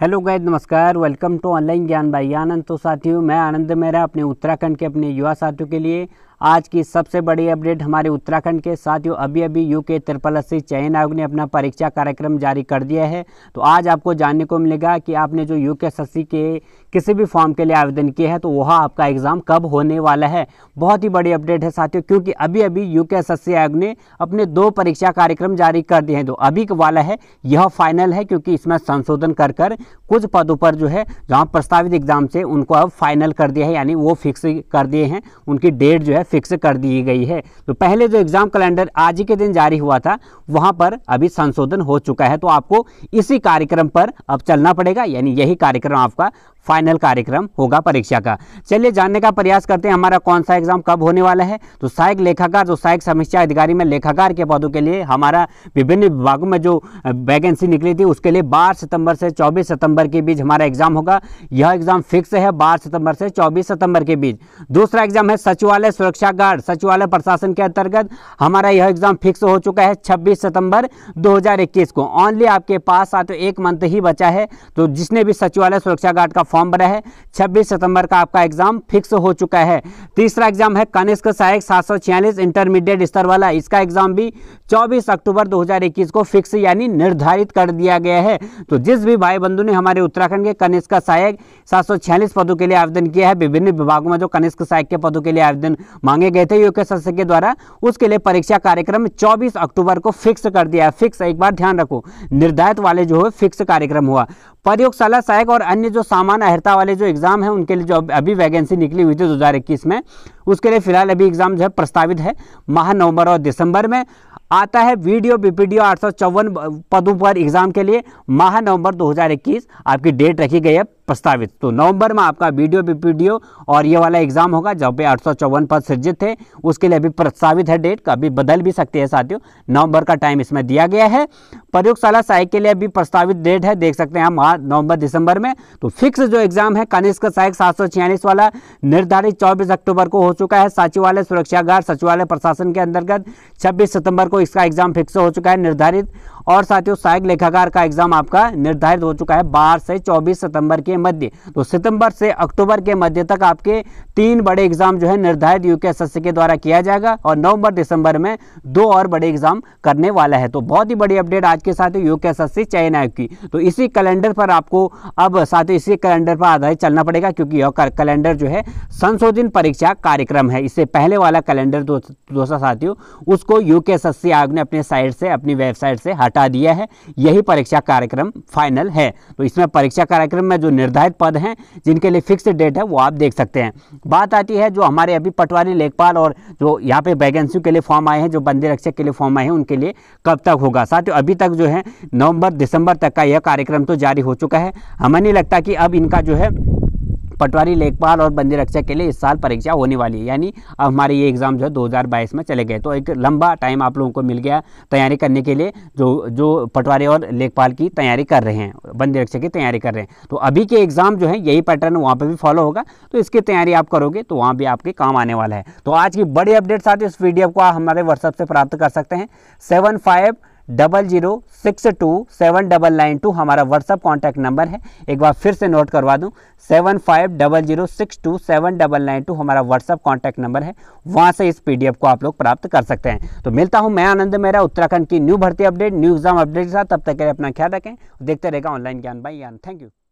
hello guys नमस्कार welcome to online ज्ञान भाई आनंद तो साथियों मैं आनंद मेरा अपने उत्तराखंड के अपने युवा साथियों के लिए आज की सबसे बड़ी अपडेट हमारे उत्तराखंड के साथियों अभी अभी यू के त्रिपल अस्सी चयन आयोग ने अपना परीक्षा कार्यक्रम जारी कर दिया है तो आज आपको जानने को मिलेगा कि आपने जो यू के के किसी भी फॉर्म के लिए आवेदन किया है तो वह आपका एग्ज़ाम कब होने वाला है बहुत ही बड़ी अपडेट है साथियों क्योंकि अभी अभी यू के आयोग ने अपने दो परीक्षा कार्यक्रम जारी कर दिए हैं जो तो अभी वाला है यह फाइनल है क्योंकि इसमें संशोधन कर कर कुछ पदों पर जो है जहाँ प्रस्तावित एग्ज़ाम से उनको अब फाइनल कर दिया है यानी वो फिक्स कर दिए हैं उनकी डेट जो है फिक्स कर दी गई है तो पहले जो एग्ज़ाम कैलेंडर आज ही के दिन जारी हुआ था वहां पर अभी संशोधन हो चुका है तो आपको इसी कार्यक्रम पर अब चलना पड़ेगा यानी यही कार्यक्रम आपका फाइनल कार्यक्रम होगा परीक्षा का चलिए जानने का प्रयास करते हैं हमारा कौन सा एग्जाम कब होने वाला है तो सहायक लेखाकार जो सहायक समीक्षा अधिकारी में लेखाकार के पदों के लिए हमारा विभिन्न विभागों में जो वैकेंसी निकली थी उसके लिए बारह सितंबर से चौबीस सितंबर के बीच हमारा एग्जाम होगा यह एग्जाम फिक्स है बारह सितंबर से चौबीस सितंबर के बीच दूसरा एग्जाम है सचिवालय सुरक्षा गार्ड सचिवालय प्रशासन के अंतर्गत हमारा यह एग्जाम फिक्स हो चुका है छब्बीस सितंबर दो को ऑनली आपके पास आ तो एक मंथ ही बचा है तो जिसने भी सचिवालय सुरक्षा गार्ड का फॉर्म भरा है छब्बीस सितंबर का आपका एग्जाम फिक्स हो चुका है तीसरा एग्जाम है कनिष्क सहायक सात इंटरमीडिएट स्तर वाला इसका एग्जाम भी चौबीस अक्टूबर 2021 को फिक्स यानी निर्धारित कर दिया गया है तो जिस भी भाई बंधु ने हमारे उत्तराखंड के कनिष्क सहायक सात पदों के लिए आवेदन किया है विभिन्न विभागों में जो कनिष्क सहायक के पदों के लिए आवेदन मांगे गए थे योग्य सदस्य के द्वारा उसके लिए परीक्षा कार्यक्रम चौबीस अक्टूबर को फिक्स कर दिया है फिक्स एक बार ध्यान रखो निर्धारित वाले जो है फिक्स कार्यक्रम हुआ प्रयोगशाला सहायक और अन्य जो सामान्य अहर्ता वाले जो एग्जाम है उनके लिए जो अभी वैकेंसी निकली हुई थी दो में उसके लिए फिलहाल अभी एग्ज़ाम जो है प्रस्तावित है माह नवंबर और दिसंबर में आता है वीडियो बीपीडीओ आठ सौ चौवन पदों पर एग्ज़ाम के लिए माह नवंबर 2021 आपकी डेट रखी गई है प्रस्तावित तो नवंबर में आपका वीडियो बीपीडीओ और ये वाला एग्ज़ाम होगा जहाँ पे आठ सौ चौवन पद सृजित थे उसके लिए अभी प्रस्तावित है डेट अभी बदल भी सकती है साथियों नवंबर का टाइम इसमें दिया गया है प्रयोगशाला सहायक के लिए अभी प्रस्तावित डेट है देख सकते हैं हम नवंबर दिसंबर में तो फिक्स जो एग्ज़ाम है कनिष्क सहायक सात वाला निर्धारित चौबीस अक्टूबर को हो चुका है सचिवालय सुरक्षागार सचिवालय प्रशासन के अंतर्गत छब्बीस सितंबर को इसका एग्जाम फिक्स हो चुका है निर्धारित और साथियों सहायक लेखाकार का एग्जाम आपका निर्धारित हो चुका है बारह से चौबीस सितंबर के मध्य तो सितंबर से अक्टूबर के मध्य तक आपके तीन बड़े एग्जाम जो है निर्धारित यूके के द्वारा किया जाएगा और नवंबर दिसंबर में दो और बड़े एग्जाम करने वाला है तो बहुत ही बड़ी अपडेट आज के साथ यूके एस चयन आयोग की तो इसी कैलेंडर पर आपको अब साथ इसी कैलेंडर पर आधारित चलना पड़ेगा क्योंकि यह कैलेंडर जो है संशोधन परीक्षा कार्यक्रम है इससे पहले वाला कैलेंडर दोस्तों साथियों उसको यूके एस आयोग ने अपने साइड से अपनी वेबसाइट से हट हटा दिया है यही परीक्षा कार्यक्रम फाइनल है तो इसमें परीक्षा कार्यक्रम में जो निर्धारित पद हैं जिनके लिए फिक्स डेट है वो आप देख सकते हैं बात आती है जो हमारे अभी पटवारी लेखपाल और जो यहाँ पे वैकेंसी के लिए फॉर्म आए हैं जो बंदी रक्षक के लिए फॉर्म आए हैं उनके लिए कब तक होगा साथ अभी तक जो है नवंबर दिसंबर तक का यह कार्यक्रम तो जारी हो चुका है हमें नहीं लगता कि अब इनका जो है पटवारी लेखपाल और बंदी रक्षा के लिए इस साल परीक्षा होने वाली है यानी अब हमारे ये एग्ज़ाम जो है दो में चले गए तो एक लंबा टाइम आप लोगों को मिल गया तैयारी करने के लिए जो जो पटवारी और लेखपाल की तैयारी कर रहे हैं बंदी रक्षा की तैयारी कर रहे हैं तो अभी के एग्ज़ाम जो है यही पैटर्न वहाँ पर भी फॉलो होगा तो इसकी तैयारी आप करोगे तो वहाँ भी आपके काम आने वाला है तो आज की बड़ी अपडेट साथ इस वीडियो को आप हमारे व्हाट्सएप से प्राप्त कर सकते हैं seven five double zero six two seven double nine two हमारा व्हाट्सअप कॉन्टैक्ट नंबर है एक बार फिर से नोट करवा दूँ seven five double zero six two seven double nine two हमारा व्हाट्सअप कॉन्टैक्ट नंबर है वहां से इस पीडीएफ को आप लोग प्राप्त कर सकते हैं तो मिलता हूँ मैं आनंद मेरा उत्तराखंड की न्यू भर्ती अपडेट न्यू एग्जाम अपडेट के साथ तब तक के अपना ख्याल रखें देखते रहेगा ऑनलाइन ज्ञान बाई ज्ञान थैंक यू